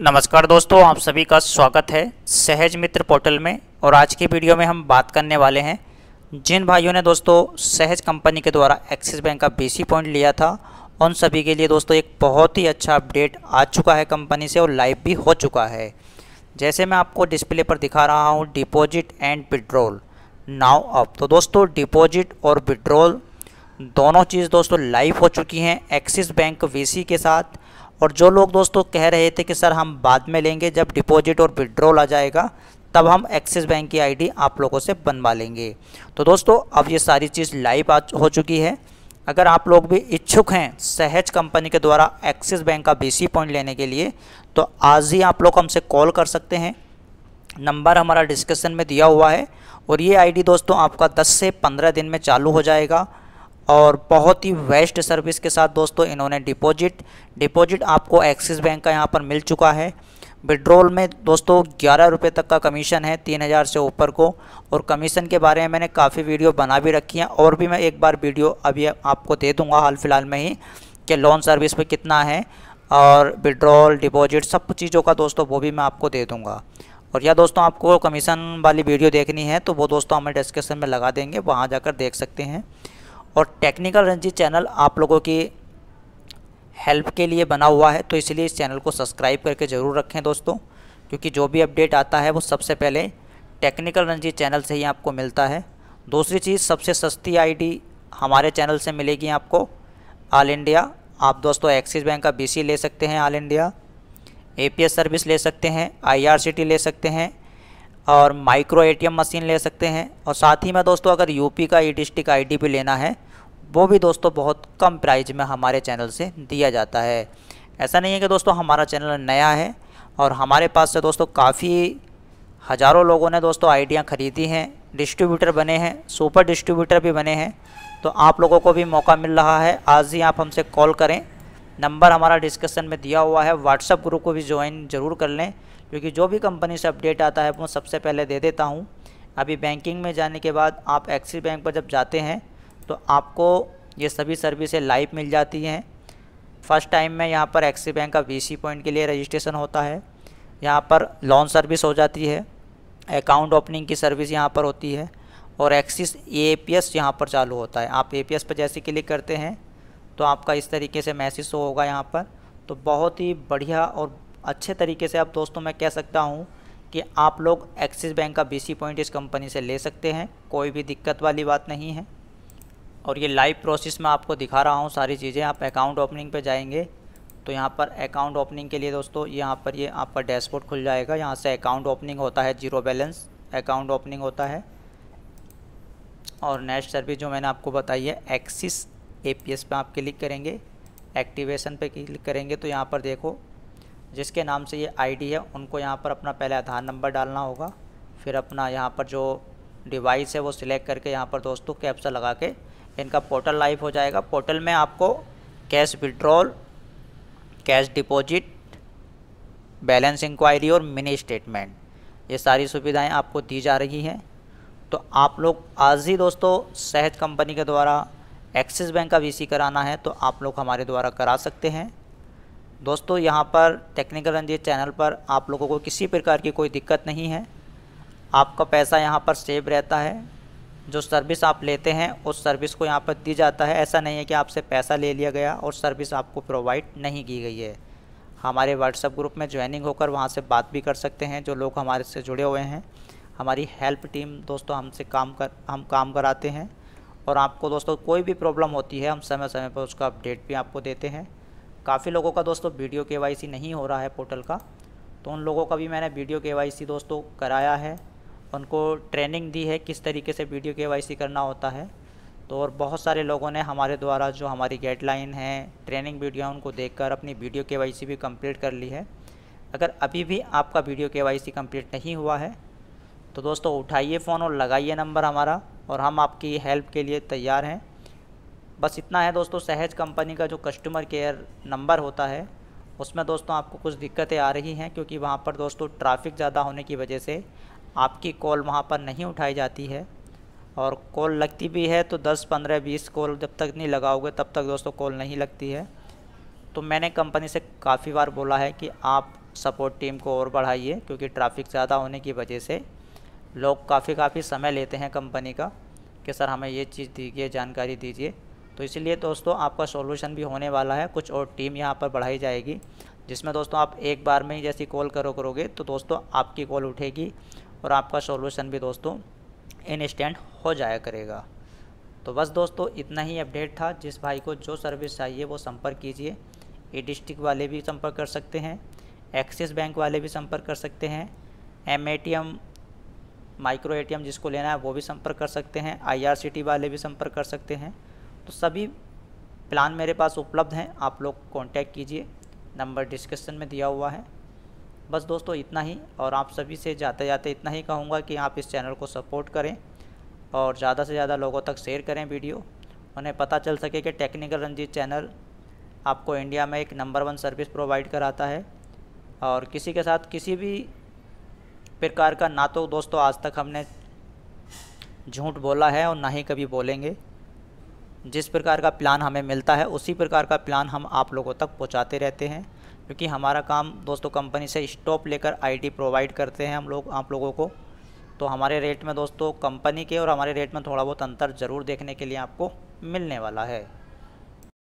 नमस्कार दोस्तों आप सभी का स्वागत है सहज मित्र पोर्टल में और आज की वीडियो में हम बात करने वाले हैं जिन भाइयों ने दोस्तों सहज कंपनी के द्वारा एक्सिस बैंक का बीसी पॉइंट लिया था उन सभी के लिए दोस्तों एक बहुत ही अच्छा अपडेट आ चुका है कंपनी से और लाइव भी हो चुका है जैसे मैं आपको डिस्प्ले पर दिखा रहा हूँ डिपॉजिट एंड विड्रॉल नाउ अप तो दोस्तों डिपॉजिट और विड्रॉल दोनों चीज़ दोस्तों लाइव हो चुकी हैं एक्सिस बैंक वी के साथ और जो लोग दोस्तों कह रहे थे कि सर हम बाद में लेंगे जब डिपॉजिट और विड्रॉल आ जाएगा तब हम एक्सिस बैंक की आईडी आप लोगों से बनवा लेंगे तो दोस्तों अब ये सारी चीज़ लाइव हो चुकी है अगर आप लोग भी इच्छुक हैं सहज कंपनी के द्वारा एक्सिस बैंक का बी पॉइंट लेने के लिए तो आज ही आप लोग हमसे कॉल कर सकते हैं नंबर हमारा डिस्कशन में दिया हुआ है और ये आईडी दोस्तों आपका 10 से 15 दिन में चालू हो जाएगा और बहुत ही वेस्ट सर्विस के साथ दोस्तों इन्होंने डिपॉजिट डिपॉजिट आपको एक्सिस बैंक का यहाँ पर मिल चुका है विड्रॉल में दोस्तों ग्यारह रुपये तक का कमीशन है तीन हज़ार से ऊपर को और कमीशन के बारे में मैंने काफ़ी वीडियो बना भी रखी हैं और भी मैं एक बार वीडियो अभी आपको दे दूँगा हाल फिलहाल में ही कि लोन सर्विस पर कितना है और विड्रॉल डिपॉजिट सब चीज़ों का दोस्तों वो भी मैं आपको दे दूँगा और या दोस्तों आपको कमीशन वाली वीडियो देखनी है तो वो दोस्तों हमें डिस्क्रिप्शन में लगा देंगे वहाँ जाकर देख सकते हैं और टेक्निकल रणजी चैनल आप लोगों की हेल्प के लिए बना हुआ है तो इसलिए इस चैनल को सब्सक्राइब करके ज़रूर रखें दोस्तों क्योंकि जो भी अपडेट आता है वो सबसे पहले टेक्निकल रणजी चैनल से ही आपको मिलता है दूसरी चीज़ सबसे सस्ती आईडी हमारे चैनल से मिलेगी आपको आल इंडिया आप दोस्तों एक्सिस बैंक का बीसी ले सकते हैं आल इंडिया एपीएस सर्विस ले सकते हैं आईआरसीटी ले सकते हैं और माइक्रो एटीएम मशीन ले सकते हैं और साथ ही में दोस्तों अगर यूपी का ई डिस्ट्रिक्ट आई भी लेना है वो भी दोस्तों बहुत कम प्राइज में हमारे चैनल से दिया जाता है ऐसा नहीं है कि दोस्तों हमारा चैनल नया है और हमारे पास से दोस्तों काफ़ी हज़ारों लोगों ने दोस्तों आइडियाँ ख़रीदी हैं डिस्ट्रीब्यूटर बने हैं सुपर डिस्ट्रीब्यूटर भी बने हैं तो आप लोगों को भी मौका मिल रहा है आज ही आप हमसे कॉल करें नंबर हमारा डिस्कशन में दिया हुआ है व्हाट्सअप ग्रुप को भी ज्वाइन ज़रूर कर लें क्योंकि जो भी कंपनी से अपडेट आता है वो सबसे पहले दे देता हूँ अभी बैंकिंग में जाने के बाद आप एक्सिस बैंक पर जब जाते हैं तो आपको ये सभी सर्विसें लाइव मिल जाती हैं फर्स्ट टाइम में यहाँ पर एक्सी बैंक का वी पॉइंट के लिए रजिस्ट्रेशन होता है यहाँ पर लोन सर्विस हो जाती है अकाउंट ओपनिंग की सर्विस यहाँ पर होती है और एक्सिस ए पी एस यहाँ पर चालू होता है आप ए पी एस पर जैसे क्लिक करते हैं तो आपका इस तरीके से मैसेज शो होगा यहाँ पर तो बहुत ही बढ़िया और अच्छे तरीके से आप दोस्तों मैं कह सकता हूँ कि आप लोग एक्सिस बैंक का सी पॉइंट इस कंपनी से ले सकते हैं कोई भी दिक्कत वाली बात नहीं है और ये लाइव प्रोसेस मैं आपको दिखा रहा हूँ सारी चीज़ें आप अकाउंट ओपनिंग पे जाएंगे तो यहाँ पर अकाउंट ओपनिंग के लिए दोस्तों यहाँ पर ये आपका डैशबोर्ड खुल जाएगा यहाँ से अकाउंट ओपनिंग होता है जीरो बैलेंस अकाउंट ओपनिंग होता है और नेक्स्ट सर्विस जो मैंने आपको बताई है एक्सिस ए पी एस पर आप क्लिक करेंगे एक्टिवेशन पर क्लिक करेंगे तो यहाँ पर देखो जिसके नाम से ये डी है उनको यहाँ पर अपना पहले आधार नंबर डालना होगा फिर अपना यहाँ पर जो डिवाइस है वो सिलेक्ट करके यहाँ पर दोस्तों कैप्चा लगा के इनका पोर्टल लाइव हो जाएगा पोर्टल में आपको cash withdrawal cash deposit balance inquiry और मिनी स्टेटमेंट ये सारी सुविधाएं आपको दी जा रही हैं तो आप लोग आज ही दोस्तों सहज कंपनी के द्वारा एक्सिस बैंक का वीसी कराना है तो आप लोग हमारे द्वारा करा सकते हैं दोस्तों यहाँ पर टेक्निकल रंजीत चैनल पर आप लोगों को किसी प्रकार की कोई दिक्कत नहीं है आपका पैसा यहाँ पर सेव रहता है जो सर्विस आप लेते हैं उस सर्विस को यहाँ पर दी जाता है ऐसा नहीं है कि आपसे पैसा ले लिया गया और सर्विस आपको प्रोवाइड नहीं की गई है हमारे व्हाट्सएप ग्रुप में ज्वाइनिंग होकर वहाँ से बात भी कर सकते हैं जो लोग हमारे से जुड़े हुए हैं हमारी हेल्प टीम दोस्तों हमसे काम कर हम काम कराते हैं और आपको दोस्तों कोई भी प्रॉब्लम होती है हम समय समय पर उसका अपडेट भी आपको देते हैं काफ़ी लोगों का दोस्तों वीडियो के नहीं हो रहा है पोर्टल का तो उन लोगों का भी मैंने वीडियो के दोस्तों कराया है उनको ट्रेनिंग दी है किस तरीके से वीडियो के करना होता है तो और बहुत सारे लोगों ने हमारे द्वारा जो हमारी गाइडलाइन है ट्रेनिंग वीडियो है उनको देखकर अपनी वीडियो के भी कंप्लीट कर ली है अगर अभी भी आपका वीडियो के कंप्लीट नहीं हुआ है तो दोस्तों उठाइए फ़ोन और लगाइए नंबर हमारा और हम आपकी हेल्प के लिए तैयार हैं बस इतना है दोस्तों सहज कंपनी का जो कस्टमर केयर नंबर होता है उसमें दोस्तों आपको कुछ दिक्कतें आ रही हैं क्योंकि वहाँ पर दोस्तों ट्रैफिक ज़्यादा होने की वजह से आपकी कॉल वहाँ पर नहीं उठाई जाती है और कॉल लगती भी है तो 10 15 20 कॉल जब तक नहीं लगाओगे तब तक दोस्तों कॉल नहीं लगती है तो मैंने कंपनी से काफ़ी बार बोला है कि आप सपोर्ट टीम को और बढ़ाइए क्योंकि ट्रैफिक ज़्यादा होने की वजह से लोग काफ़ी काफ़ी समय लेते हैं कंपनी का कि सर हमें ये चीज़ दीजिए जानकारी दीजिए तो इसलिए दोस्तों आपका सोल्यूशन भी होने वाला है कुछ और टीम यहाँ पर बढ़ाई जाएगी जिसमें दोस्तों आप एक बार में ही जैसी कॉल करो करोगे तो दोस्तों आपकी कॉल उठेगी और आपका सॉल्यूशन भी दोस्तों इंस्टेंट हो जाया करेगा तो बस दोस्तों इतना ही अपडेट था जिस भाई को जो सर्विस चाहिए वो संपर्क कीजिए ए डिस्ट्रिक्ट वाले भी संपर्क कर सकते हैं एक्सिस बैंक वाले भी संपर्क कर सकते हैं M A T M micro A T M जिसको लेना है वो भी संपर्क कर सकते हैं आई आर सी टी वाले भी संपर्क कर सकते हैं तो सभी प्लान मेरे पास उपलब्ध हैं आप लोग कॉन्टैक्ट कीजिए नंबर डिस्क्रिप्शन में दिया हुआ है बस दोस्तों इतना ही और आप सभी से जाते जाते इतना ही कहूँगा कि आप इस चैनल को सपोर्ट करें और ज़्यादा से ज़्यादा लोगों तक शेयर करें वीडियो उन्हें पता चल सके कि टेक्निकल रंजीत चैनल आपको इंडिया में एक नंबर वन सर्विस प्रोवाइड कराता है और किसी के साथ किसी भी प्रकार का ना तो दोस्तों आज तक हमने झूठ बोला है और ना ही कभी बोलेंगे जिस प्रकार का प्लान हमें मिलता है उसी प्रकार का प्लान हम आप लोगों तक पहुंचाते रहते हैं क्योंकि हमारा काम दोस्तों कंपनी से स्टॉप लेकर आईडी प्रोवाइड करते हैं हम लोग आप लोगों को तो हमारे रेट में दोस्तों कंपनी के और हमारे रेट में थोड़ा बहुत अंतर ज़रूर देखने के लिए आपको मिलने वाला है